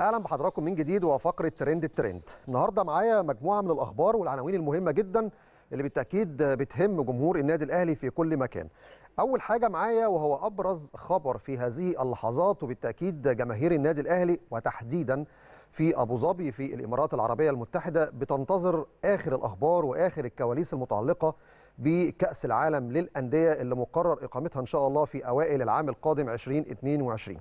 اهلا بحضراتكم من جديد وفقره ترند الترند النهارده معايا مجموعه من الاخبار والعناوين المهمه جدا اللي بالتاكيد بتهم جمهور النادي الاهلي في كل مكان اول حاجه معايا وهو ابرز خبر في هذه اللحظات وبالتاكيد جماهير النادي الاهلي وتحديدا في ابو ظبي في الامارات العربيه المتحده بتنتظر اخر الاخبار واخر الكواليس المتعلقه بكاس العالم للانديه اللي مقرر اقامتها ان شاء الله في اوائل العام القادم 2022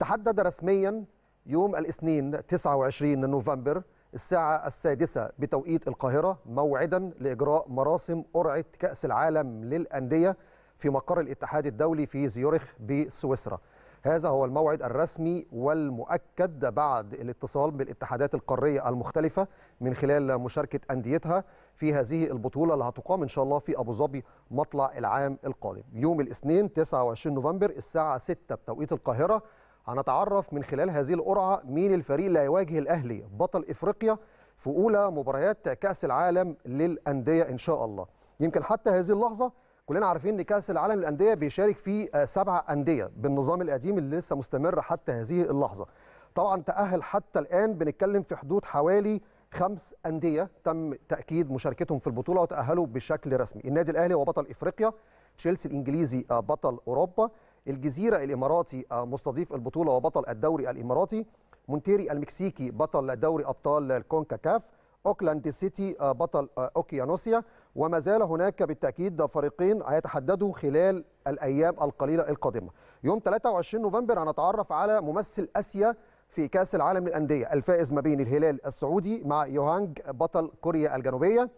تحدد رسميا يوم الاثنين 29 نوفمبر الساعة السادسة بتوقيت القاهرة موعدا لإجراء مراسم قرعة كأس العالم للأندية في مقر الاتحاد الدولي في زيورخ بسويسرا هذا هو الموعد الرسمي والمؤكد بعد الاتصال بالاتحادات القارية المختلفة من خلال مشاركة أنديتها في هذه البطولة اللي هتقام إن شاء الله في أبو ظبي مطلع العام القادم يوم الاثنين 29 نوفمبر الساعة 6 بتوقيت القاهرة هنتعرف من خلال هذه القرعه مين الفريق اللي هيواجه الاهلي بطل افريقيا في اولى مباريات كاس العالم للانديه ان شاء الله يمكن حتى هذه اللحظه كلنا عارفين ان كاس العالم للانديه بيشارك فيه آه، سبع انديه بالنظام القديم اللي لسه مستمر حتى هذه اللحظه طبعا تاهل حتى الان بنتكلم في حدود حوالي خمس انديه تم تاكيد مشاركتهم في البطوله وتاهلوا بشكل رسمي النادي الاهلي هو بطل افريقيا تشيلسي الانجليزي آه، بطل اوروبا الجزيرة الإماراتي آه، مستضيف البطولة وبطل الدوري الإماراتي مونتيري المكسيكي بطل دوري أبطال الكونكاكاف اوكلاند سيتي آه، بطل آه، اوكيانوسيا وما زال هناك بالتاكيد فريقين هيتحددوا خلال الايام القليله القادمه. يوم 23 نوفمبر هنتعرف على ممثل اسيا في كاس العالم للانديه الفائز ما بين الهلال السعودي مع يوهانج بطل كوريا الجنوبيه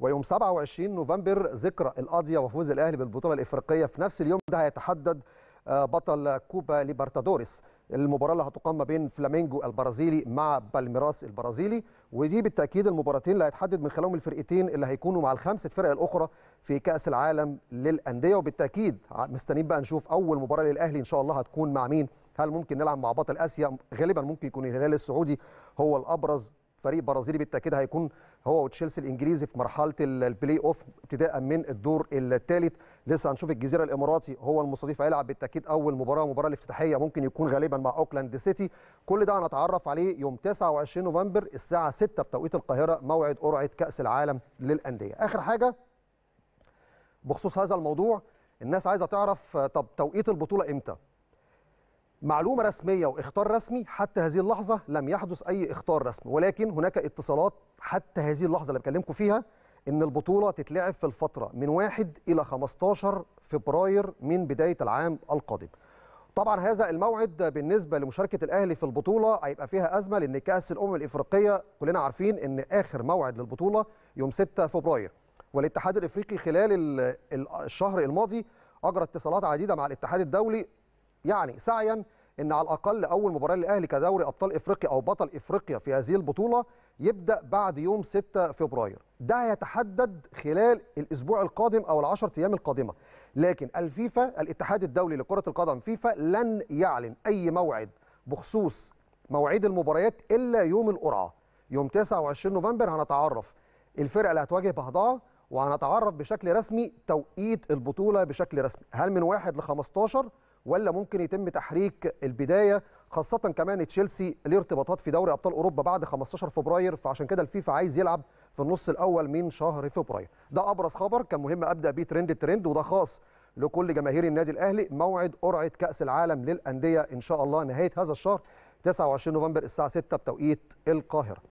ويوم 27 نوفمبر ذكرى القاضيه وفوز الاهلي بالبطوله الافريقيه في نفس اليوم ده هيتحدد آه، بطل كوبا ليبرتادوريس المباراه اللي هتقام ما بين فلامينجو البرازيلي مع بالميراس البرازيلي ودي بالتاكيد المباراتين اللي هيتحدد من خلالهم الفرقتين اللي هيكونوا مع الخمس الفرق الاخرى في كاس العالم للانديه وبالتاكيد مستنيين بقى نشوف اول مباراه للاهلي ان شاء الله هتكون مع مين هل ممكن نلعب مع بطل اسيا غالبا ممكن يكون الهلال السعودي هو الابرز فريق برازيلي بالتاكيد هيكون هو وتشيلسي الانجليزي في مرحله البلاي اوف ابتداء من الدور الثالث لسه هنشوف الجزيره الاماراتي هو المستضيف هيلعب بالتاكيد اول مباراه مباراه الافتتاحيه ممكن يكون غالبا مع اوكلاند سيتي كل ده هنتعرف عليه يوم 29 نوفمبر الساعه 6 بتوقيت القاهره موعد قرعه كاس العالم للانديه اخر حاجه بخصوص هذا الموضوع الناس عايزه تعرف طب توقيت البطوله امتى معلومة رسمية واختار رسمي حتى هذه اللحظة لم يحدث أي اختار رسمي ولكن هناك اتصالات حتى هذه اللحظة اللي بكلمكم فيها إن البطولة تتلعب في الفترة من 1 إلى 15 فبراير من بداية العام القادم طبعا هذا الموعد بالنسبه لمشاركه الاهلي في البطوله هيبقى فيها ازمه لان كاس الامم الافريقيه كلنا عارفين ان اخر موعد للبطوله يوم 6 فبراير والاتحاد الافريقي خلال الشهر الماضي اجرى اتصالات عديده مع الاتحاد الدولي يعني سعيا ان على الاقل اول مباراه للاهلي كدوري ابطال افريقيا او بطل افريقيا في هذه البطوله يبدا بعد يوم 6 فبراير ده هيتحدد خلال الاسبوع القادم او العشر ايام القادمه لكن الفيفا الاتحاد الدولي لكره القدم فيفا لن يعلن اي موعد بخصوص مواعيد المباريات الا يوم القرعه يوم 29 نوفمبر هنتعرف الفرقه اللي هتواجه بعضها وهنتعرف بشكل رسمي توقيت البطوله بشكل رسمي هل من 1 ل 15 ولا ممكن يتم تحريك البدايه خاصه كمان تشيلسي ليه ارتباطات في دوري ابطال اوروبا بعد 15 فبراير فعشان كده الفيفا عايز يلعب في النص الاول من شهر فبراير ده ابرز خبر كان مهم ابدا بيه ترند الترند وده خاص لكل جماهير النادي الاهلي موعد قرعه كاس العالم للانديه ان شاء الله نهايه هذا الشهر 29 نوفمبر الساعه 6 بتوقيت القاهره